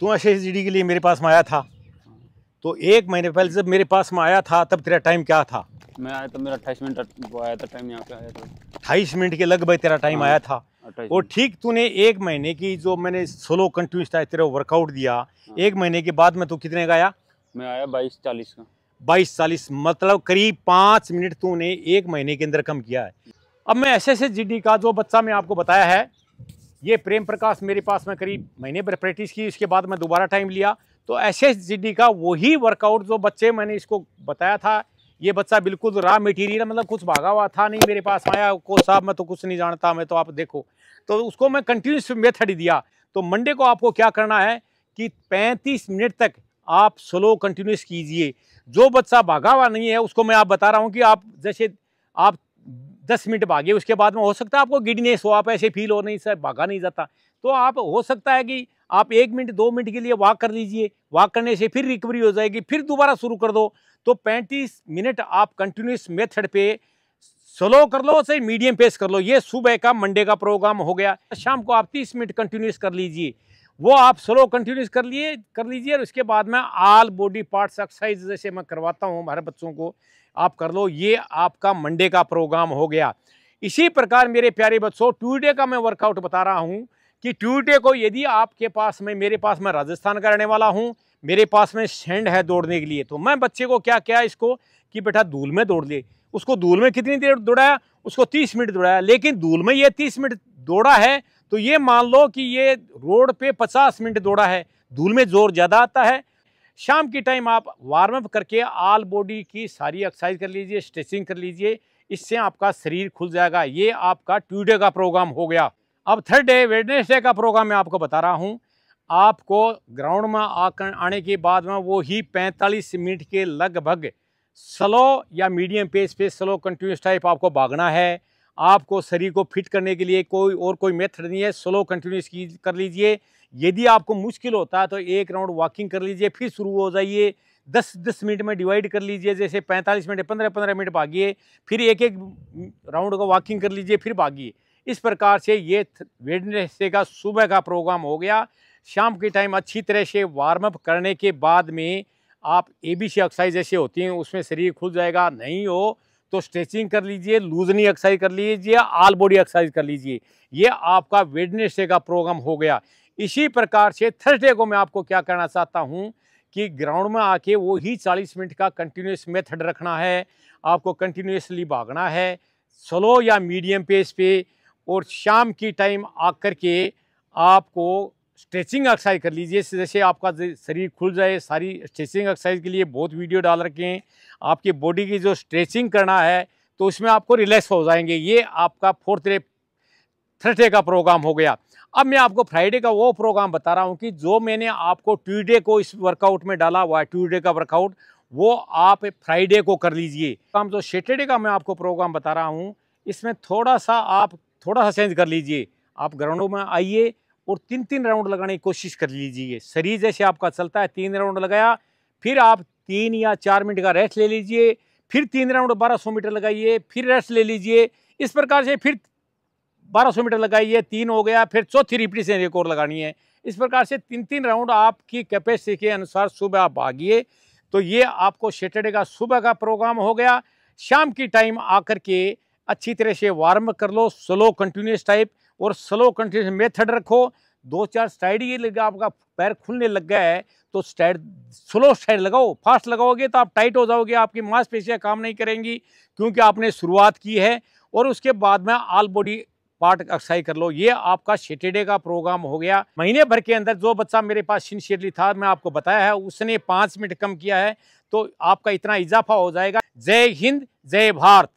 तू एस के लिए मेरे पास में आया था तो एक महीने पहले जब मेरे पास में आया था तब तेरा टाइम क्या था मैं आया तो मेरा अट्ठाईस मिनट आया था टाइम यहाँ पे आया था अट्ठाईस मिनट के लगभग तेरा टाइम हाँ, आया था और ठीक तूने एक महीने की जो मैंने सोलो कंटिन्यूस था तेरा वर्कआउट दिया हाँ। एक महीने के बाद में तू कितने का आया मैं आया बाईस चालीस का बाईस चालीस मतलब करीब पाँच मिनट तूने एक महीने के अंदर कम किया है अब मैं ऐसे ऐसे एस का जो बच्चा मैं आपको बताया है ये प्रेम प्रकाश मेरे पास में करीब महीने भर प्रैक्टिस की इसके बाद मैं दोबारा टाइम लिया तो एस एस का वही वर्कआउट जो बच्चे मैंने इसको बताया था ये बच्चा बिल्कुल रहा मेटीरियल मतलब कुछ भागा हुआ था नहीं मेरे पास आया को साहब मैं तो कुछ नहीं जानता मैं तो आप देखो तो उसको मैं कंटिन्यूस मेथड दिया तो मंडे को आपको क्या करना है कि 35 मिनट तक आप स्लो कंटिन्यूस कीजिए जो बच्चा भागा हुआ नहीं है उसको मैं आप बता रहा हूँ कि आप जैसे आप दस मिनट भागे उसके बाद में हो सकता है आपको गिडनेस हो आप ऐसे फील हो नहीं सर भागा नहीं जाता तो आप हो सकता है कि आप एक मिनट दो मिनट के लिए वॉक कर लीजिए वॉक करने से फिर रिकवरी हो जाएगी फिर दोबारा शुरू कर दो तो पैंतीस मिनट आप कंटिन्यूस मेथड पे स्लो कर लो सही मीडियम पेस कर लो ये सुबह का मंडे का प्रोग्राम हो गया शाम को आप तीस मिनट कंटिन्यूस कर लीजिए वो आप स्लो कंटिन्यूस कर लिए कर लीजिए और उसके बाद में आल बॉडी पार्ट्स एक्सरसाइज जैसे मैं करवाता हूँ हमारे बच्चों को आप कर लो ये आपका मंडे का प्रोग्राम हो गया इसी प्रकार मेरे प्यारे बच्चों ट्यूजडे का मैं वर्कआउट बता रहा हूँ कि ट्यूजडे को यदि आपके पास में मेरे पास मैं राजस्थान का रहने वाला हूँ मेरे पास में सेंड है दौड़ने के लिए तो मैं बच्चे को क्या क्या इसको कि बेटा धूल में दौड़ ले उसको धूल में कितनी देर दौड़ाया उसको तीस मिनट दौड़ाया लेकिन धूल में ये तीस मिनट दौड़ा है तो ये मान लो कि ये रोड पे पचास मिनट दौड़ा है धूल में जोर ज़्यादा आता है शाम के टाइम आप वार्म अप करके आल बॉडी की सारी एक्सरसाइज कर लीजिए स्ट्रेचिंग कर लीजिए इससे आपका शरीर खुल जाएगा ये आपका ट्यूडे का प्रोग्राम हो गया अब थर्ड डे वेडनेसडे का प्रोग्राम मैं आपको बता रहा हूँ आपको ग्राउंड में आकर आने के बाद में वो ही पैंतालीस मिनट के लगभग स्लो या मीडियम पेस पे स्लो कंटिन्यूस टाइप आपको भागना है आपको शरीर को फिट करने के लिए कोई और कोई मेथड नहीं है स्लो कंटिन्यूस की कर लीजिए यदि आपको मुश्किल होता है तो एक राउंड वॉकिंग कर लीजिए फिर शुरू हो जाइए दस दस मिनट में डिवाइड कर लीजिए जैसे पैंतालीस मिनट पंद्रह पंद्रह मिनट भागिए फिर एक एक राउंड का वॉकिंग कर लीजिए फिर भागिए इस प्रकार से ये वेडनेसडे का सुबह का प्रोग्राम हो गया शाम के टाइम अच्छी तरह से वार्म अप करने के बाद में आप ए बी सी एक्सरसाइज जैसे होती हैं उसमें शरीर खुल जाएगा नहीं हो तो स्ट्रेचिंग कर लीजिए नी एक्सरसाइज कर लीजिए ऑल बॉडी एक्सरसाइज कर लीजिए ये आपका डे का प्रोग्राम हो गया इसी प्रकार से थर्सडे को मैं आपको क्या करना चाहता हूँ कि ग्राउंड में आके वो ही चालीस मिनट का कंटिन्यूस मेथड रखना है आपको कंटिन्यूसली भागना है स्लो या मीडियम पेस पे और शाम की टाइम आकर के आपको स्ट्रेचिंग एक्सरसाइज कर लीजिए जैसे आपका शरीर खुल जाए सारी स्ट्रेचिंग एक्सरसाइज के लिए बहुत वीडियो डाल रखे हैं आपकी बॉडी की जो स्ट्रेचिंग करना है तो उसमें आपको रिलैक्स हो जाएंगे ये आपका फोर्थ डे थर्सडे का प्रोग्राम हो गया अब मैं आपको फ्राइडे का वो प्रोग्राम बता रहा हूँ कि जो मैंने आपको ट्यूजडे को इस वर्कआउट में डाला हुआ है ट्यूसडे का वर्कआउट वो आप फ्राइडे को कर लीजिए काम जो सैटरडे का मैं आपको प्रोग्राम बता रहा हूँ इसमें थोड़ा सा आप थोड़ा सा चेंज कर लीजिए आप ग्राउंडों में आइए और तीन तीन राउंड लगाने की कोशिश कर लीजिए शरीर जैसे आपका चलता है तीन राउंड लगाया फिर आप तीन या चार मिनट का रेस्ट ले लीजिए फिर तीन राउंड 1200 मीटर लगाइए फिर रेस्ट ले लीजिए इस प्रकार से फिर 1200 मीटर लगाइए तीन हो गया फिर चौथी रिपीटेशन एक और लगानी है इस प्रकार से तीन तीन राउंड आपकी कैपेसिटी के अनुसार सुबह आप भागिए तो ये आपको सैटरडे का सुबह का प्रोग्राम हो गया शाम की टाइम आकर के अच्छी तरह से वार्म कर लो स्लो कंटिन्यूस टाइप और स्लो कंटिन्यूस मेथड रखो दो चार स्टाइड ये लगा आपका पैर खुलने लग गया है तो स्टाइड स्लो स्टाइड लगाओ फास्ट लगाओगे तो आप टाइट हो जाओगे आपकी मांसपेशियाँ काम नहीं करेंगी क्योंकि आपने शुरुआत की है और उसके बाद में ऑल बॉडी पार्ट एक्सरसाइज कर लो ये आपका सैटरडे का प्रोग्राम हो गया महीने भर के अंदर जो बच्चा मेरे पास सिंसियरली था मैं आपको बताया है उसने पाँच मिनट कम किया है तो आपका इतना इजाफा हो जाएगा जय हिंद जय भारत